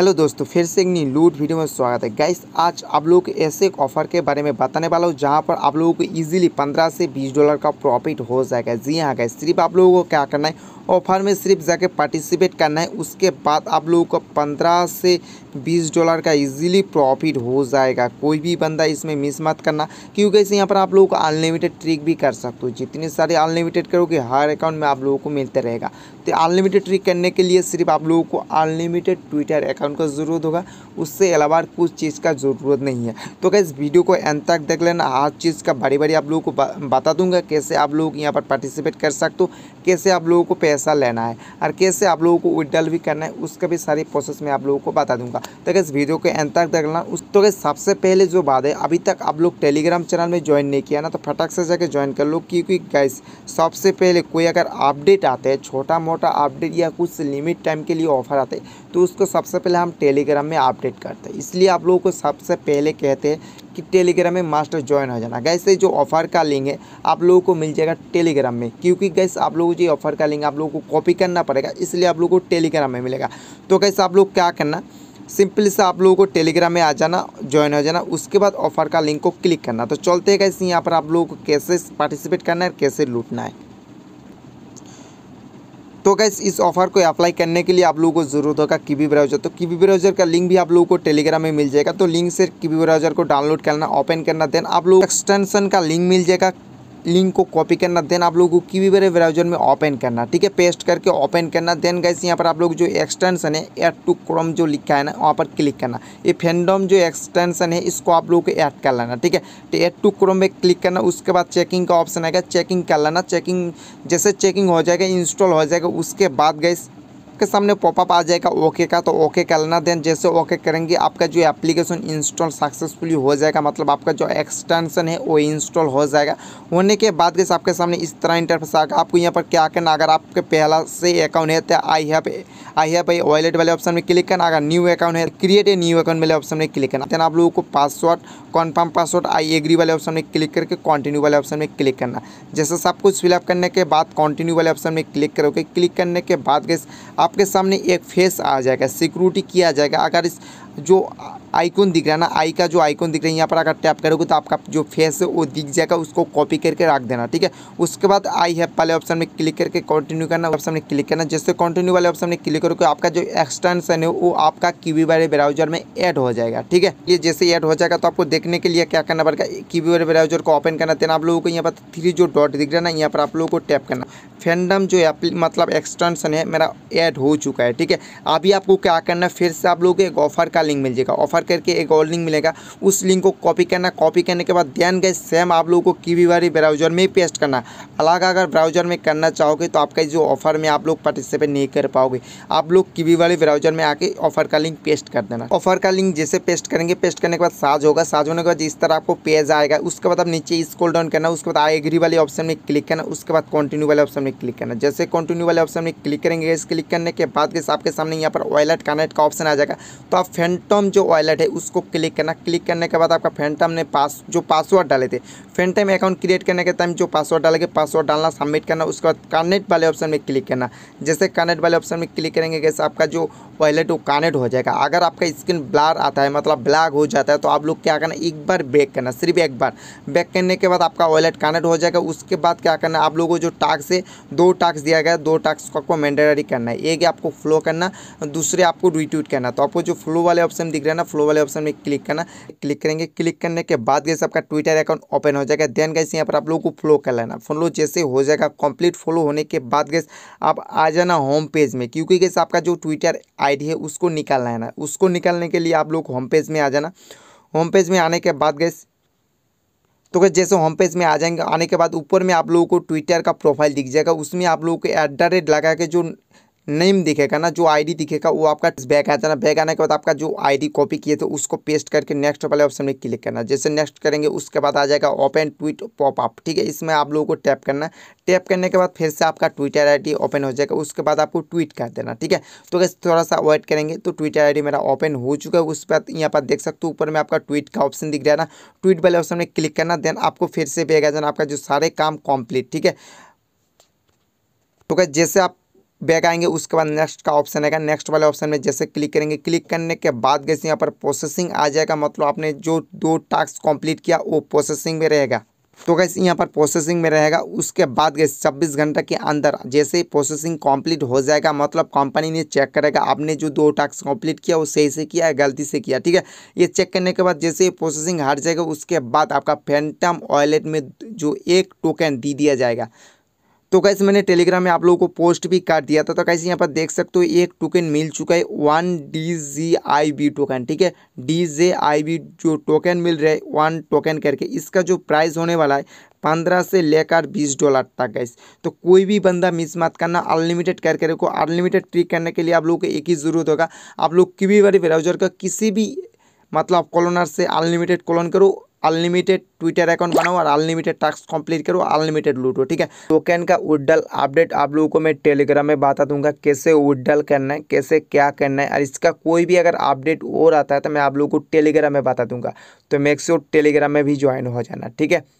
hello दोस्तों फिर से एक नई लूट वीडियो में स्वागत है गाइस आज आप लोग ऐसे एक ऑफर के बारे में बताने वाला हूँ जहाँ पर आप लोगों को इजीली 15 से 20 डॉलर का प्रॉफिट हो जाएगा जी हाँ गाइस सिर्फ आप लोगों को क्या करना है ऑफर में सिर्फ जाके पार्टिसिपेट करना है उसके बाद आप लोगों को पंद्रह से बीस डॉलर का इजीली प्रॉफिट हो जाएगा कोई भी बंदा इसमें मिस मत करना क्योंकि इसे यहाँ पर आप लोगों को अनलिमिटेड ट्रिक भी कर सकते हो जितने सारे अनलिमिटेड करोगे हर अकाउंट में आप लोगों को मिलते रहेगा तो अनलिमिटेड ट्रिक करने के लिए सिर्फ आप लोगों को अनलिमिटेड ट्विटर अकाउंट का ज़रूरत होगा उससे अलावा कुछ चीज़ का ज़रूरत नहीं है तो क्या वीडियो को एंड तक देख लेना हर चीज़ का बारी बारी आप लोगों को बता दूंगा कैसे आप लोग यहाँ पर पार्टिसिपेट कर सकते हो कैसे आप लोगों को पैसा लेना है और कैसे आप लोगों को विड्रॉल भी करना है उसका भी सारी प्रोसेस मैं आप लोगों को बता दूंगा तो इस वीडियो के अंत तक देखना उस तो सबसे पहले जो बात है अभी तक आप लोग टेलीग्राम चैनल में ज्वाइन नहीं किया ना तो फटाक से जाकर ज्वाइन कर लो क्योंकि गैस सबसे पहले कोई अगर अपडेट आते हैं छोटा मोटा अपडेट या कुछ लिमिट टाइम के लिए ऑफर आते हैं तो उसको सबसे पहले हम टेलीग्राम में अपडेट करते हैं इसलिए आप लोगों को सबसे पहले कहते हैं कि टेलीग्राम में मास्टर ज्वाइन हो जाना गैस ये जो ऑफर का लिंक है आप लोगों को मिल जाएगा टेलीग्राम में क्योंकि गैस आप लोगों को ऑफर का लिंक आप लोगों को कॉपी करना पड़ेगा इसलिए आप लोगों को टेलीग्राम में मिलेगा तो गैस आप लोग क्या करना सिंपल से आप लोगों को टेलीग्राम में आ जाना ज्वाइन हो जाना उसके बाद ऑफर का लिंक को क्लिक करना तो चलते हैं गैस यहाँ पर आप लोगों को कैसे पार्टिसिपेट करना है कैसे लूटना है तो गैस इस ऑफर को अप्लाई करने के लिए आप लोगों को ज़रूरत होगा कीवी ब्राउज़र तो कीवी ब्राउज़र का लिंक भी आप लोगों को टेलीग्राम में मिल जाएगा तो लिंक से कीवी ब्राउज़र को डाउनलोड करना ओपन करना देन आप लोग एक्सटेंशन का लिंक मिल जाएगा लिंक को कॉपी करना देन आप लोगों को की वी ब्राउजर में ओपन करना ठीक है पेस्ट करके ओपन करना देन गैस यहाँ पर आप लोग जो एक्सटेंशन है एड टू क्रोम जो लिखा है ना वहाँ पर क्लिक करना ये फैंडम जो एक्सटेंशन है इसको आप लोगों को ऐड कर लेना ठीक है तो एड टू क्रोम में क्लिक करना उसके बाद चेकिंग का ऑप्शन आएगा चेकिंग कर लेना चेकिंग जैसे चेकिंग हो जाएगा इंस्टॉल हो जाएगा उसके बाद गैस आपके सामने पॉपअप आ जाएगा ओके का तो ओके कर लेना देन जैसे ओके करेंगे आपका जो एप्लीकेशन इंस्टॉल सक्सेसफुली हो जाएगा मतलब आपका जो एक्सटेंशन है वो इंस्टॉल हो जाएगा होने के बाद जैसे आपके सामने इस तरह इंटरफेस आएगा आपको यहाँ पर क्या करना अगर आपके पहला से अकाउंट है तो I have I have I wallet वाले ऑप्शन में क्लिक करना अगर न्यू अकाउंट है क्रिएट ए न्यू अकाउंट वाले ऑप्शन में क्लिक करना देन आप लोगों को password confirm password I agree वाले ऑप्शन में क्लिक करके कॉन्टिन्यू वाले ऑप्शन में क्लिक करना जैसे सब कुछ फिलअप करने के बाद कॉन्टिन्यू वाले ऑप्शन में क्लिक करोगे क्लिक करने के बाद गैस आप आपके सामने एक फेस आ जाएगा सिक्योरिटी किया जाएगा अगर इस जो आइकन दिख रहा है ना आई का जो आइकन दिख रहा है यहाँ पर अगर टैप करोगे तो आपका जो फेस है वो दिख जाएगा उसको कॉपी करके रख देना ठीक है उसके बाद आई है पहले ऑप्शन में क्लिक करके कंटिन्यू करना ऑप्शन में क्लिक करना जैसे कंटिन्यू वाले ऑप्शन में क्लिक करोगे आपका जो एक्सटेंशन है वो आपका कीवी वाले ब्राउजर में एड हो जाएगा ठीक है ये जैसे ऐड हो जाएगा तो आपको देखने के लिए क्या करना पड़ेगा कीवी वाले ब्राउजर को ओपन करना देना आप लोगों को यहाँ पर थ्री जो डॉट दिख रहा है ना यहाँ पर आप लोगों को टैप करना फैंडम जो एप्ली मतलब एक्सटेंशन है मेरा ऐड हो चुका है ठीक है अभी आपको क्या करना है फिर से आप लोग एक ऑफर का लिंक मिल जाएगा ऑफर करके एक और लिंक मिलेगा उस लिंक को कॉपी करना कॉपी करने के बाद ध्यान गए सेम आप लोगों को की बारी ब्राउजर में पेस्ट करना अलग अगर ब्राउजर में करना चाहोगे तो आपका जो ऑफर में आप लोग पार्टिसिपेट नहीं कर पाओगे आप लोग की वाली ब्राउजर में आके ऑफर का लिंक पेस्ट कर देना ऑफर का लिंक जैसे पेस्ट करेंगे पेस्ट करने के बाद साज होगा साज होने के बाद जिस तरह आपको पेज आएगा उसके बाद आप नीचे स्कोल डाउन करना उसके बाद आई एग्री वाले ऑप्शन में क्लिक करना उसके बाद कंटिन्यू वाले ऑप्शन में में क्लिक करना जैसे कंटिन्यू वाले ऑप्शन में क्लिक करेंगे इस क्लिक करने के बाद के आपके सामने यहाँ पर वॉलेट कनेक्ट का ऑप्शन आ जाएगा तो आप फैंटम जो वॉलेट है उसको क्लिक करना क्लिक करने के बाद आपका फैंटम ने पास जो पासवर्ड डाले थे फैंटम अकाउंट क्रिएट करने के टाइम जो पासवर्ड डालेंगे पासवर्ड डालना सबमिट करना उसके बाद कनेक्ट वाले ऑप्शन में क्लिक करना जैसे कनेक्ट वाले ऑप्शन में क्लिक करेंगे कैसे आपका जो पहले तो कनेक्ट हो जाएगा अगर आपका स्क्रीन ब्लार आता है मतलब ब्लैक हो जाता है तो आप लोग क्या करना एक बार बैक करना सिर्फ एक बार बैक करने के बाद आपका वॉलेट कनेक्ट हो जाएगा उसके बाद क्या करना आप लोगों को जो टास्क है दो टास्क दिया गया दो टास्क आपको मैंडेटरी करना है एक आपको फ्लो करना दूसरे आपको रिट्यूट करना तो आपको जो फ्लो वाले ऑप्शन दिख रहे हैं ना फ्लो वाले ऑप्शन में क्लिक करना क्लिक करेंगे क्लिक करने के बाद जैसे आपका ट्विटर अकाउंट ओपन हो जाएगा देन गैस यहाँ पर आप लोगों को फ्लो कर लेना फ्लो जैसे हो जाएगा कंप्लीट फ्लो होने के बाद गैस आप आ जाना होम पेज में क्योंकि गैस आपका जो ट्विटर आई आईडी है उसको निकालना है ना उसको निकालने के लिए आप लोग होम पेज में आ जाना होम पेज में आने के बाद गैस तो गैस जैसे होम पेज में आ जाएंगे आने के बाद ऊपर में आप लोगों को ट्विटर का प्रोफाइल दिख जाएगा उसमें आप लोगों को एट लगा के जो नेम दिखेगा ना जो आईडी दिखेगा वो आपका बैक आ जाना बैक आने के बाद आपका जो आईडी कॉपी किए थे उसको पेस्ट करके नेक्स्ट वाले ऑप्शन में क्लिक करना जैसे नेक्स्ट करेंगे उसके बाद आ जाएगा ओपन ट्वीट पॉपअप ठीक है इसमें आप लोगों को टैप करना है टैप करने के बाद फिर से आपका ट्विटर डी ओपन हो जाएगा उसके बाद आपको ट्वीट कर देना ठीक है तो अगर थोड़ा सा वेट करेंगे तो ट्विटर डी मेरा ओपन हो चुका है उस पर यहाँ पर देख सकते हो ऊपर में आपका ट्वीट का ऑप्शन दिख रहा है ना ट्वीट वाले ऑप्शन में क्लिक करना देन आपको फिर से आ जाना आपका जो सारे काम कॉम्प्लीट ठीक है तो क्या जैसे आप बैक आएंगे उसके बाद नेक्स्ट का ऑप्शन आएगा नेक्स्ट वाले ऑप्शन में जैसे क्लिक करेंगे क्लिक करने के बाद गैसे यहाँ पर प्रोसेसिंग आ जाएगा मतलब आपने जो दो टास्क कंप्लीट किया वो प्रोसेसिंग में रहेगा तो गैस यहाँ पर प्रोसेसिंग में रहेगा उसके बाद गैस छब्बीस घंटा के अंदर जैसे ही प्रोसेसिंग कंप्लीट हो जाएगा मतलब कंपनी ने चेक करेगा आपने जो दो टास्क कंप्लीट किया वो सही से किया है गलती से किया ठीक है ये चेक करने के बाद जैसे ही प्रोसेसिंग हट जाएगा उसके बाद आपका फैंटम वॉलेट में जो एक टोकन दे दिया जाएगा तो कैसे मैंने टेलीग्राम में आप लोगों को पोस्ट भी कर दिया था तो कैसे यहाँ पर देख सकते हो एक टोकन मिल चुका है one D G I B token ठीक है डी जे आई बी जो टोकन मिल रहा है वन टोकन करके इसका जो प्राइस होने वाला है पंद्रह से लेकर बीस डॉलर तक गैस तो कोई भी बंदा मिस मत करना अनलिमिटेड करके रखो अनलिमिटेड ट्रिक करने के लिए आप लोगों को एक ही ज़रूरत होगा आप लोग किसी भी ब्राउजर का किसी भी मतलब कॉलोनर से अनलिमिटेड कॉलोन करो अनलिमिटेड ट्विटर अकाउंट बनाओ और अनलिमिटेड टास्क कंप्लीट करो अनलिमिटेड लूटो ठीक है टोकन का उड्डल अपडेट आप लोगों को मैं टेलीग्राम में बता दूंगा कैसे उड्डल करना है कैसे क्या करना है और इसका कोई भी अगर अपडेट और आता है तो मैं आप लोगों को टेलीग्राम में बता दूंगा तो मेक्स्योर टेलीग्राम में भी ज्वाइन हो जाना ठीक है